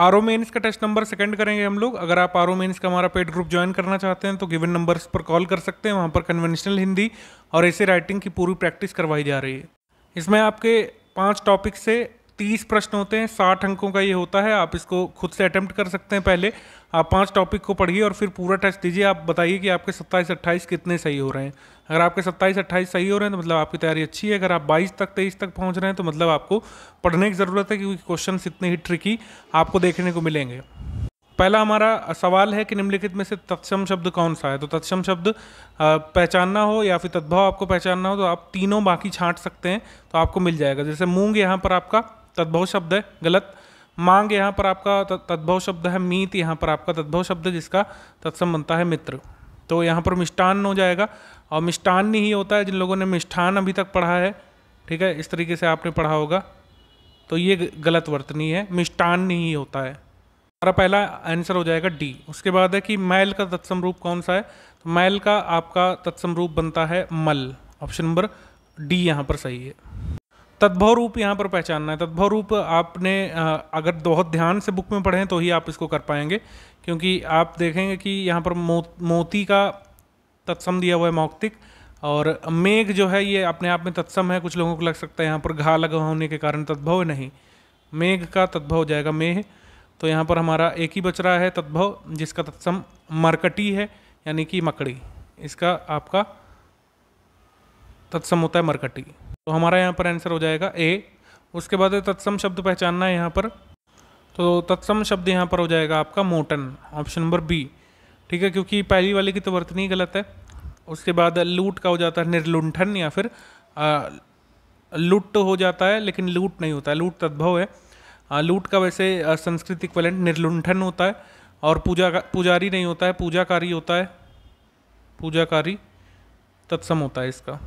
are O mains का test number second करेंगे हम लोग अगर आप आर ओ मेन्स का हमारा पेड ग्रुप ज्वाइन करना चाहते हैं तो गिवन नंबर्स पर कॉल कर सकते हैं वहाँ पर कन्वेंशनल हिंदी और ऐसे राइटिंग की पूरी प्रैक्टिस करवाई जा रही है इसमें आपके पाँच टॉपिक से तीस प्रश्न होते हैं साठ अंकों का ये होता है आप इसको खुद से अटैम्प्ट कर सकते हैं पहले आप पांच टॉपिक को पढ़िए और फिर पूरा टेस्ट दीजिए आप बताइए कि आपके सत्ताईस अट्ठाईस कितने सही हो रहे हैं अगर आपके सत्ताईस अट्ठाईस सही हो रहे हैं तो मतलब आपकी तैयारी अच्छी है अगर आप बाईस तक तेईस तक पहुँच रहे हैं तो मतलब आपको पढ़ने की ज़रूरत है क्योंकि क्वेश्चन इतने ही ट्रिकी आपको देखने को मिलेंगे पहला हमारा सवाल है कि निम्नलिखित में से तत्सम शब्द कौन सा है तो तत्सम शब्द पहचानना हो या फिर तद्भव आपको पहचानना हो तो आप तीनों बाकी छांट सकते हैं तो आपको मिल जाएगा जैसे मूंग यहाँ पर आपका तद्भव शब्द है गलत मांग यहाँ पर आपका तद्भव शब्द है मीत यहाँ पर आपका तद्भव शब्द है जिसका तत्सम बनता है मित्र तो यहाँ पर मिष्ठान हो जाएगा और मिष्टान ही होता है जिन लोगों ने मिष्ठान अभी तक पढ़ा है ठीक है इस तरीके से आपने पढ़ा होगा तो ये गलत वर्तनी है मिष्टान ही होता है हमारा पहला आंसर हो जाएगा डी उसके बाद है कि मैल का तत्सम रूप कौन सा है तो मैल का आपका तत्सम रूप बनता है मल ऑप्शन नंबर डी यहाँ पर सही है तद्भव रूप यहाँ पर पहचानना है तद्भव रूप आपने अगर बहुत ध्यान से बुक में पढ़ें तो ही आप इसको कर पाएंगे क्योंकि आप देखेंगे कि यहाँ पर मो, मोती का तत्सम दिया हुआ है मौक्तिक और मेघ जो है ये अपने आप में तत्सम है कुछ लोगों को लग सकता है यहाँ पर घा लगा होने के कारण तद्भव नहीं मेघ का तद्भव हो जाएगा मेह तो यहाँ पर हमारा एक ही बच रहा है तद्भव जिसका तत्सम मरकटी है यानी कि मकड़ी इसका आपका तत्सम होता है मरकटी तो हमारा यहाँ पर आंसर हो जाएगा ए उसके बाद तत्सम शब्द पहचानना है यहाँ पर तो तत्सम शब्द यहाँ पर हो जाएगा आपका मोटन ऑप्शन नंबर बी ठीक है क्योंकि पहली वाले की तो वर्तनी गलत है उसके बाद लूट का हो जाता है निर्लुंठन या फिर आ, लुट हो जाता है लेकिन लूट नहीं होता है लूट तद्भव है आ, लूट का वैसे संस्कृतिक इक्वलेंट निर्लुंठन होता है और पूजा पुजारी नहीं होता है पूजाकारी होता है पूजाकारी तत्सम होता है इसका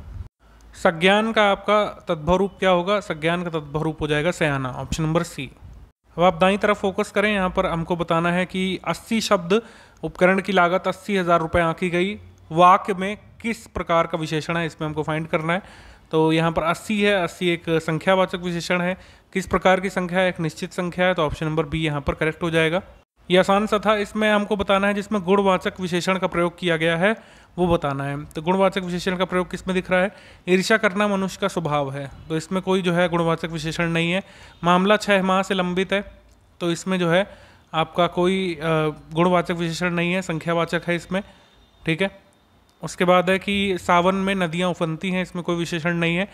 सज्ञान का आपका तद्भव रूप क्या होगा संज्ञान का तद्भव रूप हो जाएगा सयाना ऑप्शन नंबर सी अब आप दाई तरफ फोकस करें यहाँ पर हमको बताना है कि 80 शब्द उपकरण की लागत अस्सी हज़ार रुपये आँखी गई वाक्य में किस प्रकार का विशेषण है इसमें हमको फाइंड करना है तो यहाँ पर 80 है 80 एक संख्यावाचक विशेषण है किस प्रकार की संख्या है एक निश्चित संख्या है तो ऑप्शन नंबर बी यहाँ पर करेक्ट हो जाएगा ये आसान सा था इसमें हमको बताना है जिसमें गुणवाचक विशेषण का प्रयोग किया गया है वो बताना है तो गुणवाचक विशेषण का प्रयोग किस में दिख रहा है ईर्षा करना मनुष्य का स्वभाव है तो इसमें कोई जो है गुणवाचक विशेषण नहीं है मामला छः माह से लंबित है तो इसमें जो है आपका कोई गुणवाचक विशेषण नहीं है संख्यावाचक है इसमें ठीक है उसके बाद है कि सावन में नदियाँ उफनती हैं इसमें कोई विशेषण नहीं है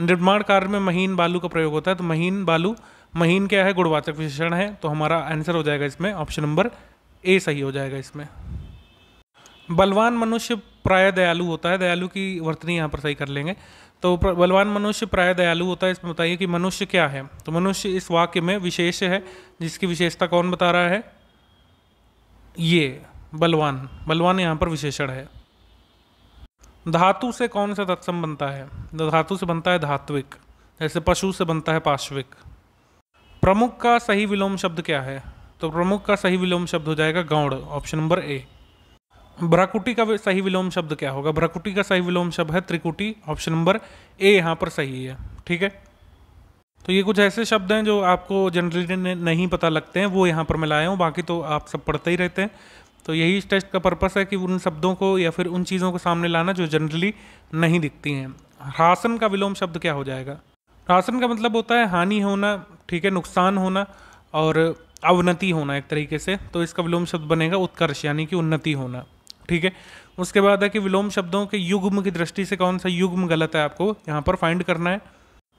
निर्माण कार्य में महीन बालू का प्रयोग होता है तो महीन बालू महीन क्या है गुणवाचक विशेषण है तो हमारा आंसर हो जाएगा इसमें ऑप्शन नंबर ए सही हो जाएगा इसमें बलवान मनुष्य प्राय दयालु होता है दयालु की वर्तनी यहाँ पर सही कर लेंगे तो बलवान मनुष्य प्राय दयालु होता है इसमें बताइए कि मनुष्य क्या है तो मनुष्य इस वाक्य में विशेष है जिसकी विशेषता कौन बता रहा है ये बलवान बलवान यहाँ पर विशेषण है धातु से कौन सा तत्सम बनता है तो धातु से बनता है धात्विक जैसे पशु से बनता है पार्श्विक प्रमुख का सही विलोम शब्द क्या है तो प्रमुख का सही विलोम शब्द हो जाएगा गौड़ ऑप्शन नंबर ए भ्राकुटी का सही विलोम शब्द क्या होगा भ्राकुटी का सही विलोम शब्द है त्रिकुटी ऑप्शन नंबर ए यहाँ पर सही है ठीक है तो ये कुछ ऐसे शब्द हैं जो आपको जनरली नहीं पता लगते हैं वो यहाँ पर मैं लाया हूँ बाकी तो आप सब पढ़ते ही रहते हैं तो यही इस टेस्ट का पर्पस है कि उन शब्दों को या फिर उन चीज़ों को सामने लाना जो जनरली नहीं दिखती हैं हासन का विलोम शब्द क्या हो जाएगा हासन का मतलब होता है हानि होना ठीक है नुकसान होना और अवनति होना एक तरीके से तो इसका विलोम शब्द बनेगा उत्कर्ष यानी कि उन्नति होना ठीक है उसके बाद है कि विलोम शब्दों के युग्म की दृष्टि से कौन सा युग्म गलत है आपको यहाँ पर फाइंड करना है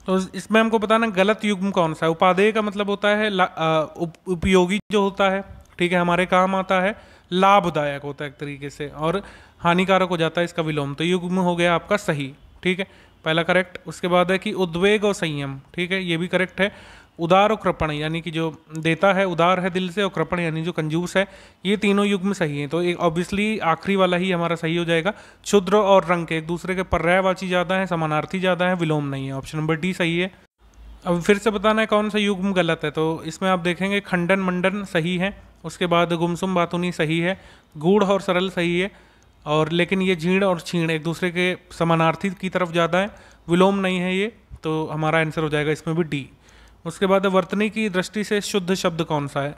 तो इसमें हमको बताना गलत युग्म कौन सा है उपादेय का मतलब होता है उपयोगी जो होता है ठीक है हमारे काम आता है लाभदायक होता है एक तरीके से और हानिकारक हो जाता है इसका विलोम तो युग्म हो गया आपका सही ठीक है पहला करेक्ट उसके बाद है कि उद्वेग और संयम ठीक है ये भी करेक्ट है उदार और कृपण यानी कि जो देता है उदार है दिल से और कृपण यानी जो कंजूस है ये तीनों युग्म सही है तो एक ऑब्वियसली आखिरी वाला ही हमारा सही हो जाएगा क्षुद्र और रंग के एक दूसरे के पर्यायवाची ज़्यादा है समानार्थी ज़्यादा है विलोम नहीं है ऑप्शन नंबर डी सही है अब फिर से बताना है कौन सा युग्म गलत है तो इसमें आप देखेंगे खंडन मंडन सही है उसके बाद गुमसुम बातुनी सही है गूढ़ और सरल सही है और लेकिन ये झीण और छीण एक दूसरे के समानार्थी की तरफ ज़्यादा है विलोम नहीं है ये तो हमारा आंसर हो जाएगा इसमें भी डी उसके बाद वर्तनी की दृष्टि से शुद्ध शब्द कौन सा है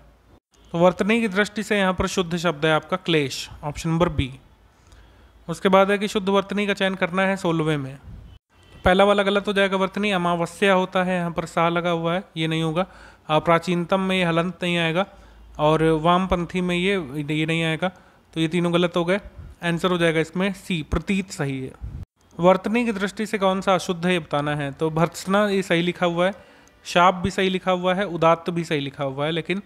तो वर्तनी की दृष्टि से यहाँ पर शुद्ध शब्द है आपका क्लेश ऑप्शन नंबर बी उसके बाद है कि शुद्ध वर्तनी का चयन करना है सोलहवें में पहला वाला गलत हो जाएगा वर्तनी अमावस्या होता है यहाँ पर सा लगा हुआ है ये नहीं होगा प्राचीनतम में ये हलंत नहीं आएगा और वामपंथी में ये ये नहीं आएगा तो ये तीनों गलत हो गए आंसर हो जाएगा इसमें सी प्रतीत सही है वर्तनी की दृष्टि से कौन सा अशुद्ध है ये बताना है तो भर्त्सना ये सही लिखा हुआ है शाप भी सही लिखा हुआ है उदात्त भी सही लिखा हुआ है लेकिन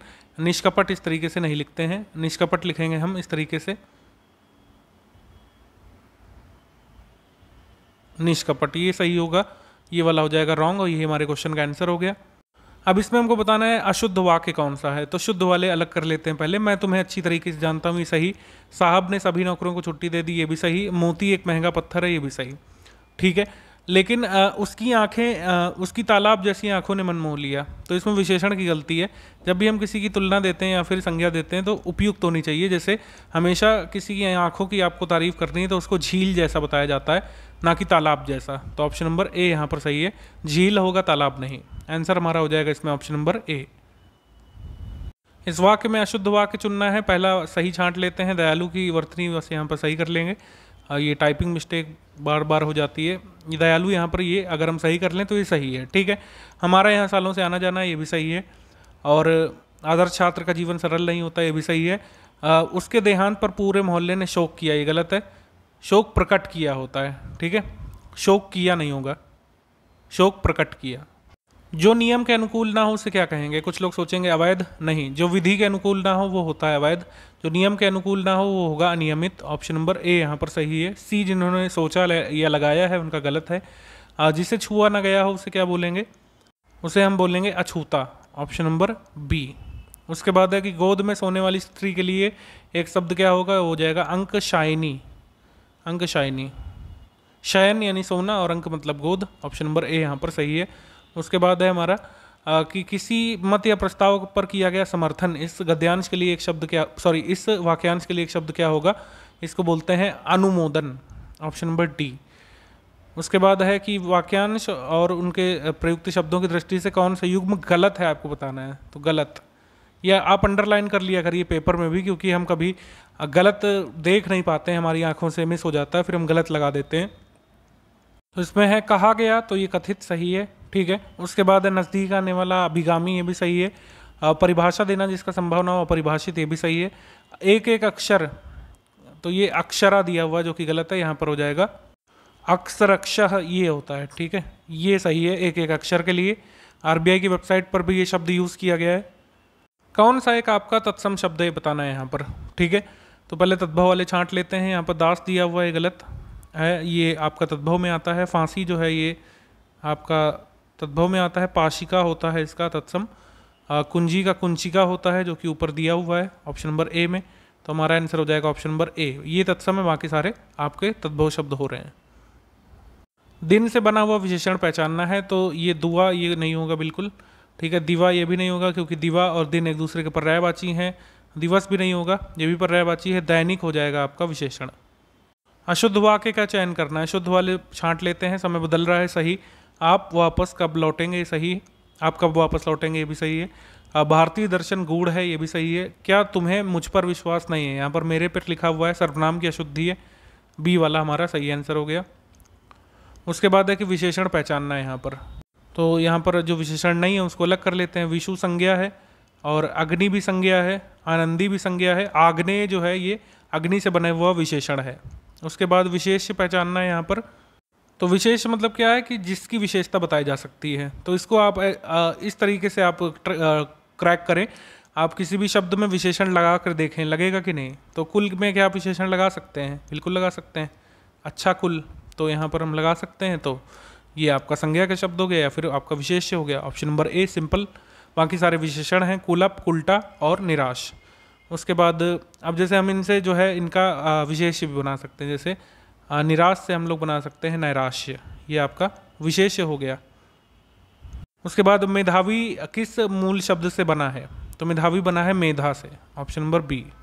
निष्कपट इस तरीके से नहीं लिखते हैं निष्कपट लिखेंगे हम इस तरीके से निष्कपट ये सही होगा ये वाला हो जाएगा रॉन्ग और ये हमारे क्वेश्चन का आंसर हो गया अब इसमें हमको बताना है अशुद्ध वाक्य कौन सा है तो शुद्ध वाले अलग कर लेते हैं पहले मैं तुम्हें अच्छी तरीके से जानता हूँ ये सही साहब ने सभी नौकरों को छुट्टी दे दी ये भी सही मोती एक महंगा पत्थर है ये भी सही ठीक है लेकिन आ, उसकी आंखें उसकी तालाब जैसी आंखों ने मन मोह लिया तो इसमें विशेषण की गलती है जब भी हम किसी की तुलना देते हैं या फिर संज्ञा देते हैं तो उपयुक्त होनी चाहिए जैसे हमेशा किसी की आंखों की आपको तारीफ करनी है तो उसको झील जैसा बताया जाता है ना कि तालाब जैसा तो ऑप्शन नंबर ए यहाँ पर सही है झील होगा तालाब नहीं आंसर हमारा हो जाएगा इसमें ऑप्शन नंबर ए इस वाक्य में अशुद्ध वाक्य चुनना है पहला सही छांट लेते हैं दयालु की वर्तनी बस यहाँ पर सही कर लेंगे ये टाइपिंग मिस्टेक बार बार हो जाती है दयालु यहाँ पर ये अगर हम सही कर लें तो ये सही है ठीक है हमारा यहाँ सालों से आना जाना ये भी सही है और आदर्श छात्र का जीवन सरल नहीं होता ये भी सही है आ, उसके देहांत पर पूरे मोहल्ले ने शोक किया ये गलत है शोक प्रकट किया होता है ठीक है शोक किया नहीं होगा शोक प्रकट किया जो नियम के अनुकूल ना हो उसे क्या कहेंगे कुछ लोग सोचेंगे अवैध नहीं जो विधि के अनुकूल ना हो वो होता है अवैध जो नियम के अनुकूल ना हो वो होगा अनियमित ऑप्शन नंबर ए यहाँ पर सही है सी जिन्होंने सोचा या लगाया है उनका गलत है जिसे छुआ ना गया हो उसे क्या बोलेंगे उसे हम बोलेंगे अछूता ऑप्शन नंबर बी उसके बाद है कि गोद में सोने वाली स्त्री के लिए एक शब्द क्या होगा हो जाएगा अंक शायनी अंक शायनी शयन यानी सोना और अंक मतलब गोद ऑप्शन नंबर ए यहाँ पर सही है उसके बाद है हमारा कि किसी मत या प्रस्ताव पर किया गया समर्थन इस गद्यांश के लिए एक शब्द क्या सॉरी इस वाक्यांश के लिए एक शब्द क्या होगा इसको बोलते हैं अनुमोदन ऑप्शन नंबर डी उसके बाद है कि वाक्यांश और उनके प्रयुक्त शब्दों की दृष्टि से कौन सा युग्म गलत है आपको बताना है तो गलत या आप अंडरलाइन कर लिया करिए पेपर में भी क्योंकि हम कभी गलत देख नहीं पाते हैं हमारी आंखों से मिस हो जाता है फिर हम गलत लगा देते हैं तो इसमें है कहा गया तो ये कथित सही है ठीक है उसके बाद नज़दीक आने वाला अभिगामी ये भी सही है परिभाषा देना जिसका संभावना हो अपरिभाषित ये भी सही है एक एक अक्षर तो ये अक्षरा दिया हुआ जो कि गलत है यहाँ पर हो जाएगा अक्षर अक्ष ये होता है ठीक है ये सही है एक एक अक्षर के लिए आरबीआई की वेबसाइट पर भी ये शब्द यूज़ किया गया है कौन सा एक आपका तत्सम शब्द है बताना है यहाँ पर ठीक है तो पहले तद्भव वाले छांट लेते हैं यहाँ पर दास दिया हुआ है गलत है ये आपका तद्भव में आता है फांसी जो है ये आपका तद्भव में आता है पाशिका होता है इसका तत्सम कुंजी का कुंचिका होता है जो कि ऊपर दिया हुआ है ऑप्शन नंबर ए में तो हमारा आंसर हो जाएगा ऑप्शन नंबर ए ये तत्सम है बाकी सारे आपके तद्भव शब्द हो रहे हैं दिन से बना हुआ विशेषण पहचानना है तो ये दुआ ये नहीं होगा बिल्कुल ठीक है दिवा ये भी नहीं होगा क्योंकि दिवा और दिन एक दूसरे के पर्यायवाची हैं दिवस भी नहीं होगा ये भी पर्यायवाची है दैनिक हो जाएगा आपका विशेषण अशुद्ध वाक्य का चयन करना है शुद्ध वाले छांट लेते हैं समय बदल रहा है सही आप वापस कब लौटेंगे सही है आप कब वापस लौटेंगे ये भी सही है भारतीय दर्शन गूढ़ है ये भी सही है क्या तुम्हें मुझ पर विश्वास नहीं है यहाँ पर मेरे पर लिखा हुआ है सर्वनाम की अशुद्धि है बी वाला हमारा सही आंसर हो गया उसके बाद है कि विशेषण पहचानना है यहाँ पर तो यहाँ पर जो विशेषण नहीं है उसको अलग कर लेते हैं विशु संज्ञा है और अग्नि भी संज्ञा है आनंदी भी संज्ञा है आग्नेय जो है ये अग्नि से बना हुआ विशेषण है उसके बाद विशेष पहचानना है यहाँ पर तो विशेष मतलब क्या है कि जिसकी विशेषता बताई जा सकती है तो इसको आप इस तरीके से आप क्रैक करें आप किसी भी शब्द में विशेषण लगा कर देखें लगेगा कि नहीं तो कुल में क्या आप विशेषण लगा सकते हैं बिल्कुल लगा सकते हैं अच्छा कुल तो यहाँ पर हम लगा सकते हैं तो ये आपका संज्ञा का शब्द हो गया या फिर आपका विशेष हो गया ऑप्शन नंबर ए सिंपल बाकी सारे विशेषण हैं कुलप उल्टा और निराश उसके बाद अब जैसे हम इनसे जो है इनका विशेष भी बना सकते हैं जैसे निराश से हम लोग बना सकते हैं नैराश्य ये आपका विशेष हो गया उसके बाद मेधावी किस मूल शब्द से बना है तो मेधावी बना है मेधा से ऑप्शन नंबर बी